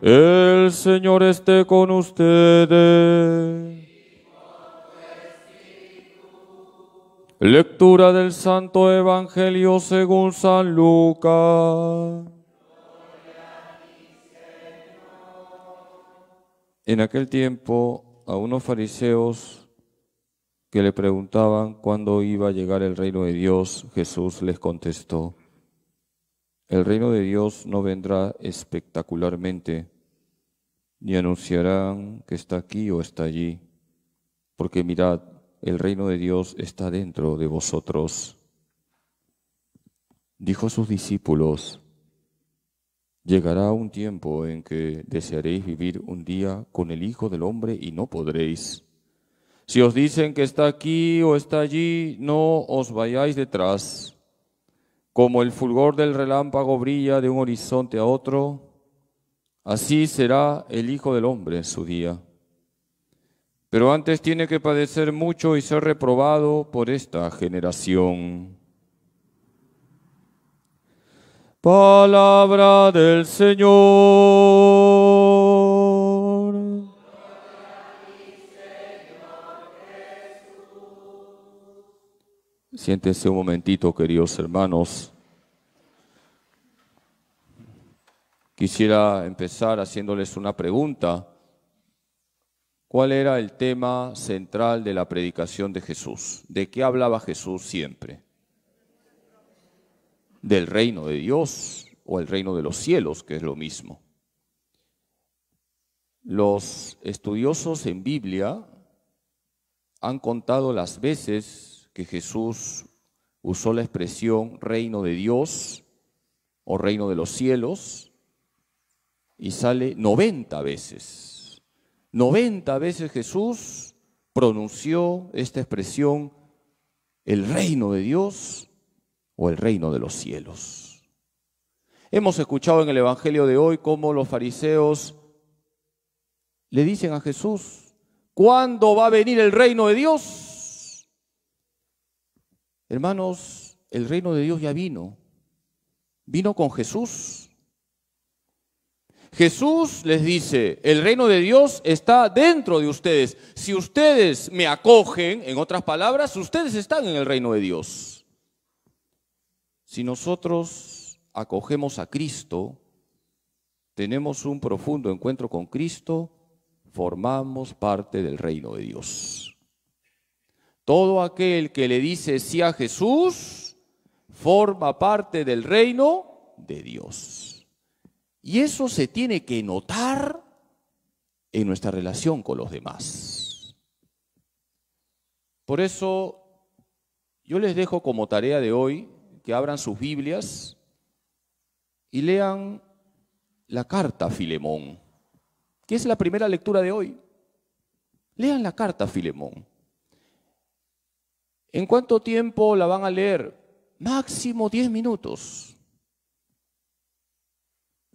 El Señor esté con ustedes. Lectura del Santo Evangelio según San Lucas. En aquel tiempo a unos fariseos que le preguntaban cuándo iba a llegar el reino de Dios, Jesús les contestó, el reino de Dios no vendrá espectacularmente ni anunciarán que está aquí o está allí, porque mirad, el reino de Dios está dentro de vosotros. Dijo sus discípulos, llegará un tiempo en que desearéis vivir un día con el Hijo del Hombre y no podréis. Si os dicen que está aquí o está allí, no os vayáis detrás. Como el fulgor del relámpago brilla de un horizonte a otro, Así será el Hijo del Hombre en su día. Pero antes tiene que padecer mucho y ser reprobado por esta generación. Palabra del Señor. Siéntese un momentito, queridos hermanos. Quisiera empezar haciéndoles una pregunta. ¿Cuál era el tema central de la predicación de Jesús? ¿De qué hablaba Jesús siempre? Del reino de Dios o el reino de los cielos, que es lo mismo. Los estudiosos en Biblia han contado las veces que Jesús usó la expresión reino de Dios o reino de los cielos y sale 90 veces. 90 veces Jesús pronunció esta expresión, el reino de Dios o el reino de los cielos. Hemos escuchado en el Evangelio de hoy cómo los fariseos le dicen a Jesús, ¿cuándo va a venir el reino de Dios? Hermanos, el reino de Dios ya vino. Vino con Jesús Jesús les dice, el reino de Dios está dentro de ustedes. Si ustedes me acogen, en otras palabras, ustedes están en el reino de Dios. Si nosotros acogemos a Cristo, tenemos un profundo encuentro con Cristo, formamos parte del reino de Dios. Todo aquel que le dice sí a Jesús, forma parte del reino de Dios. Y eso se tiene que notar en nuestra relación con los demás. Por eso yo les dejo como tarea de hoy que abran sus Biblias y lean la carta a Filemón, que es la primera lectura de hoy. Lean la carta a Filemón. ¿En cuánto tiempo la van a leer? Máximo 10 minutos.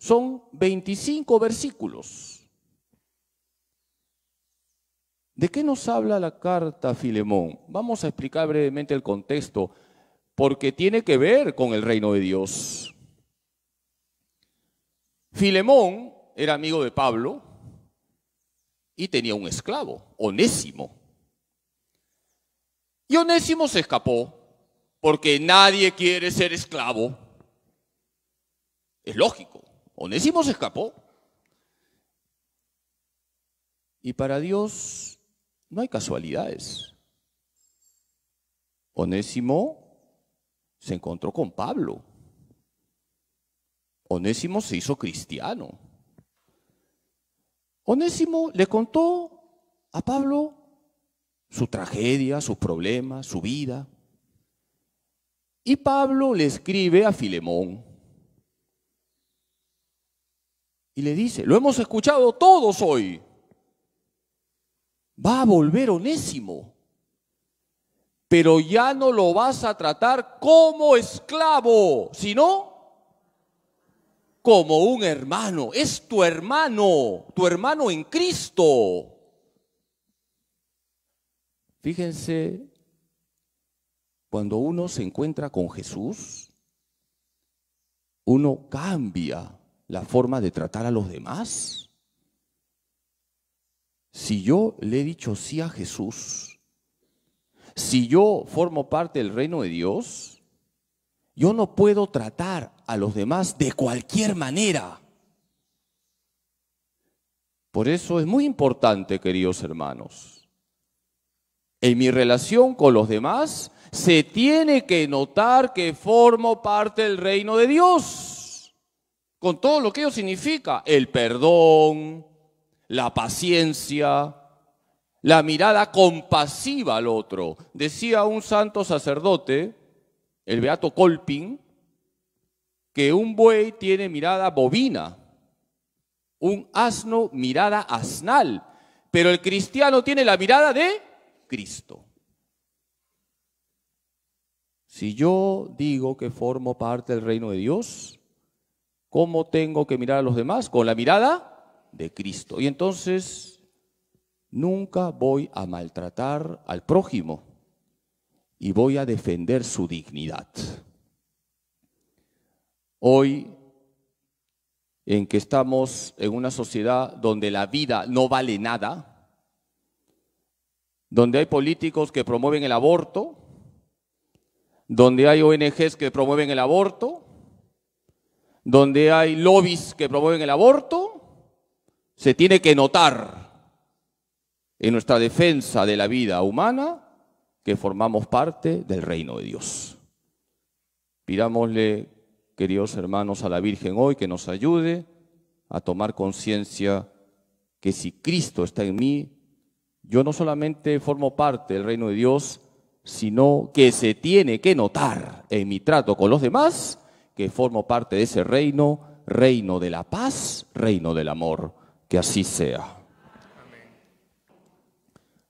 Son 25 versículos. ¿De qué nos habla la carta a Filemón? Vamos a explicar brevemente el contexto, porque tiene que ver con el reino de Dios. Filemón era amigo de Pablo y tenía un esclavo, Onésimo. Y Onésimo se escapó, porque nadie quiere ser esclavo. Es lógico. Onésimo se escapó. Y para Dios no hay casualidades. Onésimo se encontró con Pablo. Onésimo se hizo cristiano. Onésimo le contó a Pablo su tragedia, sus problemas, su vida. Y Pablo le escribe a Filemón. Y le dice, lo hemos escuchado todos hoy. Va a volver onésimo, pero ya no lo vas a tratar como esclavo, sino como un hermano. Es tu hermano, tu hermano en Cristo. Fíjense, cuando uno se encuentra con Jesús, uno cambia la forma de tratar a los demás? Si yo le he dicho sí a Jesús, si yo formo parte del reino de Dios, yo no puedo tratar a los demás de cualquier manera. Por eso es muy importante, queridos hermanos, en mi relación con los demás se tiene que notar que formo parte del reino de Dios con todo lo que ello significa, el perdón, la paciencia, la mirada compasiva al otro. Decía un santo sacerdote, el beato Colpin, que un buey tiene mirada bovina, un asno mirada asnal, pero el cristiano tiene la mirada de Cristo. Si yo digo que formo parte del reino de Dios, ¿Cómo tengo que mirar a los demás? Con la mirada de Cristo. Y entonces nunca voy a maltratar al prójimo y voy a defender su dignidad. Hoy, en que estamos en una sociedad donde la vida no vale nada, donde hay políticos que promueven el aborto, donde hay ONGs que promueven el aborto, donde hay lobbies que promueven el aborto, se tiene que notar en nuestra defensa de la vida humana que formamos parte del reino de Dios. Pidámosle, queridos hermanos, a la Virgen hoy que nos ayude a tomar conciencia que si Cristo está en mí, yo no solamente formo parte del reino de Dios, sino que se tiene que notar en mi trato con los demás que formo parte de ese reino, reino de la paz, reino del amor. Que así sea.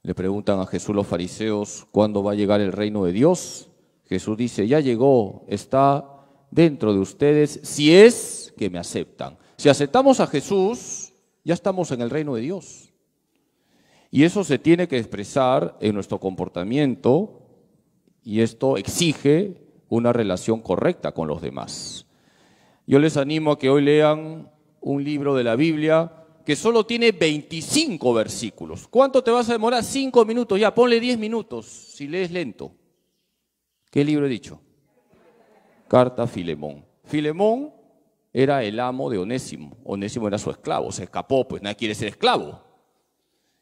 Le preguntan a Jesús los fariseos, ¿cuándo va a llegar el reino de Dios? Jesús dice, ya llegó, está dentro de ustedes, si es que me aceptan. Si aceptamos a Jesús, ya estamos en el reino de Dios. Y eso se tiene que expresar en nuestro comportamiento y esto exige una relación correcta con los demás. Yo les animo a que hoy lean un libro de la Biblia que solo tiene 25 versículos. ¿Cuánto te vas a demorar? Cinco minutos, ya, ponle diez minutos si lees lento. ¿Qué libro he dicho? Carta a Filemón. Filemón era el amo de Onésimo. Onésimo era su esclavo, se escapó, pues nadie quiere ser esclavo.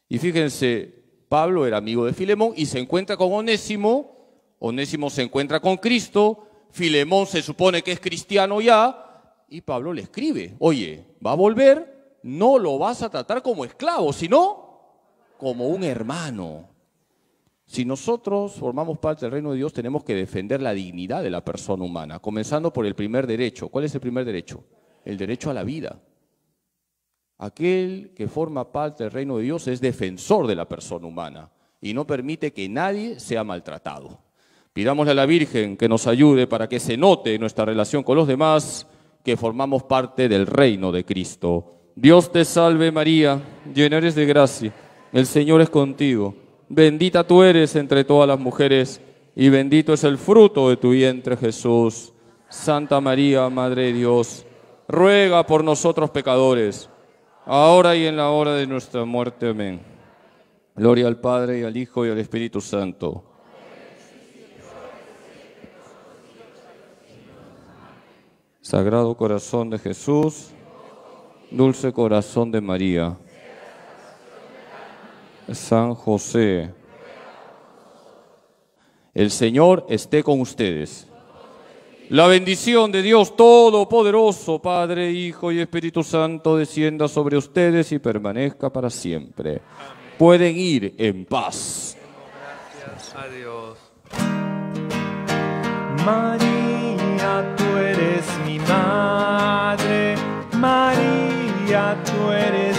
Y fíjense, Pablo era amigo de Filemón y se encuentra con Onésimo Onésimo se encuentra con Cristo, Filemón se supone que es cristiano ya, y Pablo le escribe, oye, va a volver, no lo vas a tratar como esclavo, sino como un hermano. Si nosotros formamos parte del reino de Dios, tenemos que defender la dignidad de la persona humana, comenzando por el primer derecho. ¿Cuál es el primer derecho? El derecho a la vida. Aquel que forma parte del reino de Dios es defensor de la persona humana y no permite que nadie sea maltratado. Pidámosle a la Virgen que nos ayude para que se note nuestra relación con los demás, que formamos parte del reino de Cristo. Dios te salve María, llena eres de gracia, el Señor es contigo, bendita tú eres entre todas las mujeres, y bendito es el fruto de tu vientre Jesús. Santa María, Madre de Dios, ruega por nosotros pecadores, ahora y en la hora de nuestra muerte. Amén. Gloria al Padre, y al Hijo, y al Espíritu Santo Sagrado Corazón de Jesús, Dulce Corazón de María, San José. El Señor esté con ustedes. La bendición de Dios Todopoderoso, Padre, Hijo y Espíritu Santo, descienda sobre ustedes y permanezca para siempre. Pueden ir en paz. Gracias a Dios. María eres mi madre, María, tú eres